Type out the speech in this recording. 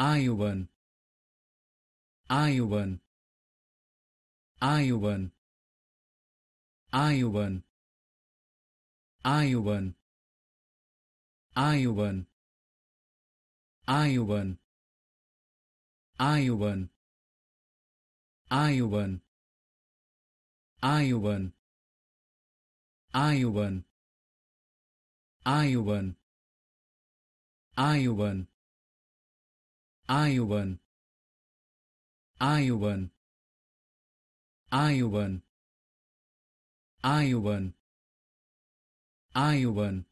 Iron Iron Iron Iron Iron Iron Iron Iron Iron Iron Iron Iron Iron Iowan Iowan Iowan Iowan Iowan